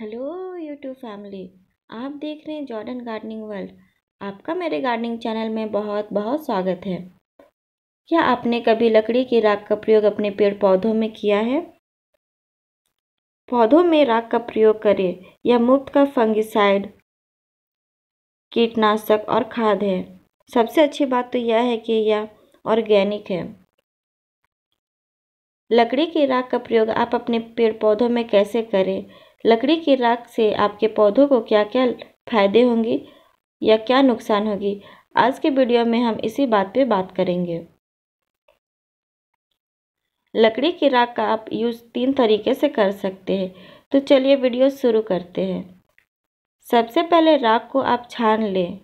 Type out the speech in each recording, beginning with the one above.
hello YouTube family आप देख रहे हैं जॉर्डन गार्डनिंग वर्ल्ड आपका मेरे गार्डनिंग चैनल में बहुत बहुत स्वागत है क्या आपने कभी लकड़ी की राख का प्रयोग अपने पेड़ पौधों में किया है पौधों में राख का प्रयोग करें यह मुफ्त का फंगिसाइड कीटनाशक और खाद है सबसे अच्छी बात तो यह है कि यह ऑर्गेनिक है लकड़ी की राख का प्रयोग आप अपने पेड़ पौधों में कैसे करें लकड़ी की राख से आपके पौधों को क्या क्या फायदे होंगे या क्या नुकसान होगी आज के वीडियो में हम इसी बात पे बात करेंगे लकड़ी की राख का आप यूज़ तीन तरीके से कर सकते हैं तो चलिए वीडियो शुरू करते हैं सबसे पहले राख को आप छान लें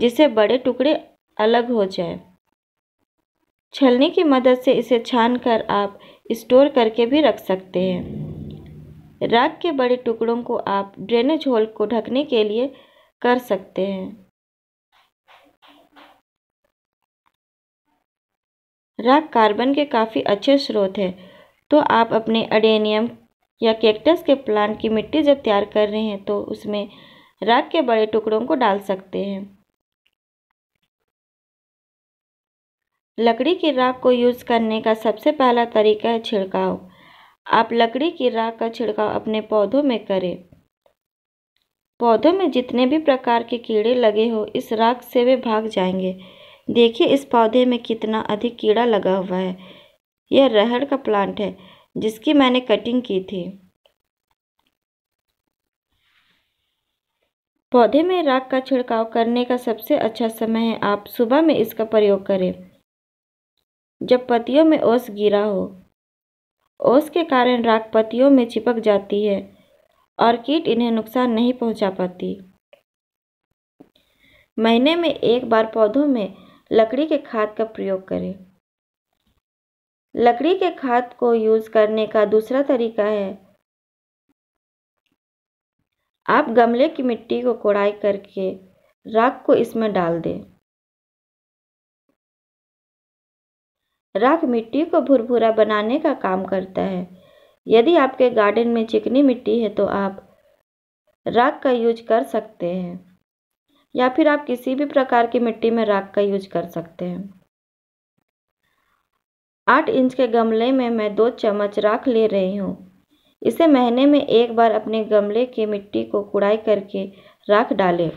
जिससे बड़े टुकड़े अलग हो जाए छलनी की मदद से इसे छान कर आप स्टोर करके भी रख सकते हैं राख के बड़े टुकड़ों को आप ड्रेनेज होल को ढकने के लिए कर सकते हैं राख कार्बन के काफ़ी अच्छे स्रोत है तो आप अपने अडेनियम या कैक्टस के प्लांट की मिट्टी जब तैयार कर रहे हैं तो उसमें राख के बड़े टुकड़ों को डाल सकते हैं लकड़ी की राख को यूज़ करने का सबसे पहला तरीका है छिड़काव आप लकड़ी की राख का छिड़काव अपने पौधों में करें पौधों में जितने भी प्रकार के कीड़े लगे हो इस राख से वे भाग जाएंगे देखिए इस पौधे में कितना अधिक कीड़ा लगा हुआ है यह रहड़ का प्लांट है जिसकी मैंने कटिंग की थी पौधे में राख का छिड़काव करने का सबसे अच्छा समय है आप सुबह में इसका प्रयोग करें जब पत्तियों में ओस गिरा हो ओस के कारण राख पत्तियों में चिपक जाती है और कीट इन्हें नुकसान नहीं पहुंचा पाती महीने में एक बार पौधों में लकड़ी के खाद का प्रयोग करें लकड़ी के खाद को यूज़ करने का दूसरा तरीका है आप गमले की मिट्टी को कोड़ाई करके राख को इसमें डाल दें राख मिट्टी को भुरभुरा बनाने का काम करता है यदि आपके गार्डन में चिकनी मिट्टी है तो आप राख का यूज कर सकते हैं या फिर आप किसी भी प्रकार की मिट्टी में राख का यूज कर सकते हैं आठ इंच के गमले में मैं दो चम्मच राख ले रही हूँ इसे महीने में एक बार अपने गमले की मिट्टी को कुड़ाई करके राख डालें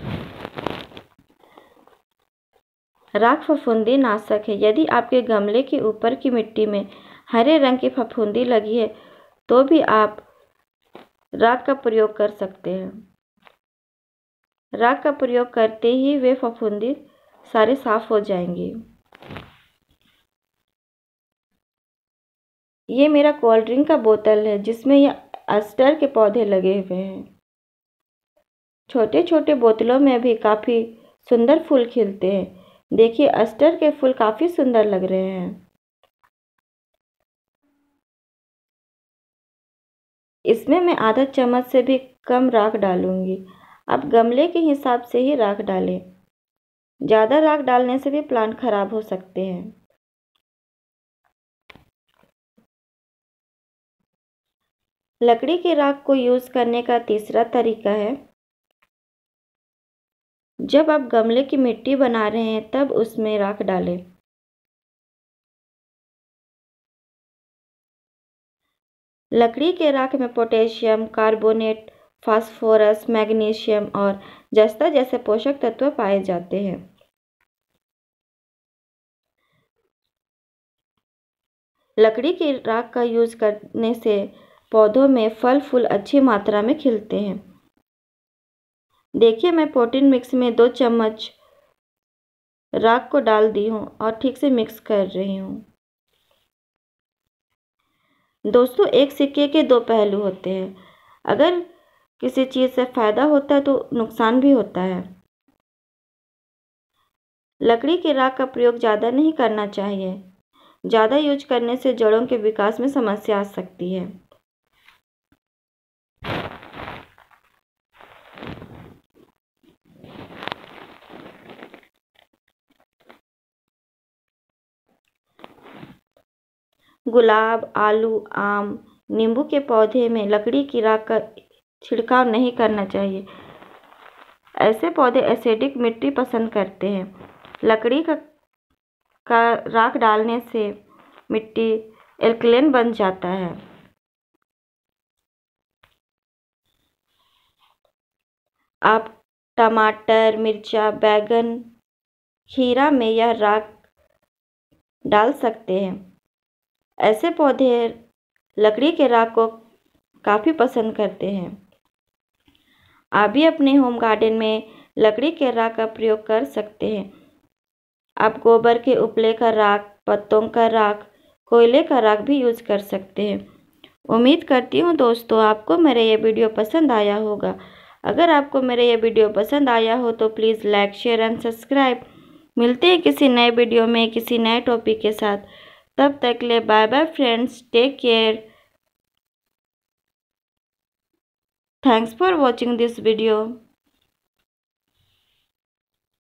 राख फफूंदी नाशक है यदि आपके गमले के ऊपर की मिट्टी में हरे रंग की फफूंदी लगी है तो भी आप राख का प्रयोग कर सकते हैं राख का प्रयोग करते ही वे फफूंदी सारे साफ हो जाएंगे ये मेरा कोल्ड ड्रिंक का बोतल है जिसमें ये अस्टर के पौधे लगे हुए हैं छोटे छोटे बोतलों में भी काफ़ी सुंदर फूल खिलते हैं देखिए अस्टर के फूल काफी सुंदर लग रहे हैं इसमें मैं आधा चम्मच से भी कम राख डालूंगी आप गमले के हिसाब से ही राख डालें ज़्यादा राख डालने से भी प्लांट खराब हो सकते हैं लकड़ी के राख को यूज़ करने का तीसरा तरीका है जब आप गमले की मिट्टी बना रहे हैं तब उसमें राख डालें लकड़ी के राख में पोटेशियम कार्बोनेट फास्फोरस मैग्नीशियम और जस्ता जैसे पोषक तत्व पाए जाते हैं लकड़ी की राख का यूज करने से पौधों में फल फूल अच्छी मात्रा में खिलते हैं देखिए मैं प्रोटीन मिक्स में दो चम्मच राख को डाल दी हूँ और ठीक से मिक्स कर रही हूँ दोस्तों एक सिक्के के दो पहलू होते हैं अगर किसी चीज़ से फ़ायदा होता है तो नुकसान भी होता है लकड़ी के राख का प्रयोग ज़्यादा नहीं करना चाहिए ज़्यादा यूज करने से जड़ों के विकास में समस्या आ सकती है गुलाब आलू आम नींबू के पौधे में लकड़ी की राख का छिड़काव नहीं करना चाहिए ऐसे पौधे एसिडिक मिट्टी पसंद करते हैं लकड़ी का का राख डालने से मिट्टी एल्कलेन बन जाता है आप टमाटर मिर्चा बैगन खीरा में यह राख डाल सकते हैं ऐसे पौधे लकड़ी के राख को काफ़ी पसंद करते हैं आप भी अपने होम गार्डन में लकड़ी के राख का प्रयोग कर सकते हैं आप गोबर के उपले का राख पत्तों का राख कोयले का राख भी यूज कर सकते हैं उम्मीद करती हूँ दोस्तों आपको मेरा ये वीडियो पसंद आया होगा अगर आपको मेरा ये वीडियो पसंद आया हो तो please like share and subscribe मिलते हैं किसी नए वीडियो में किसी नए टॉपिक के साथ तब तक ले bye bye friends take care thanks for watching this video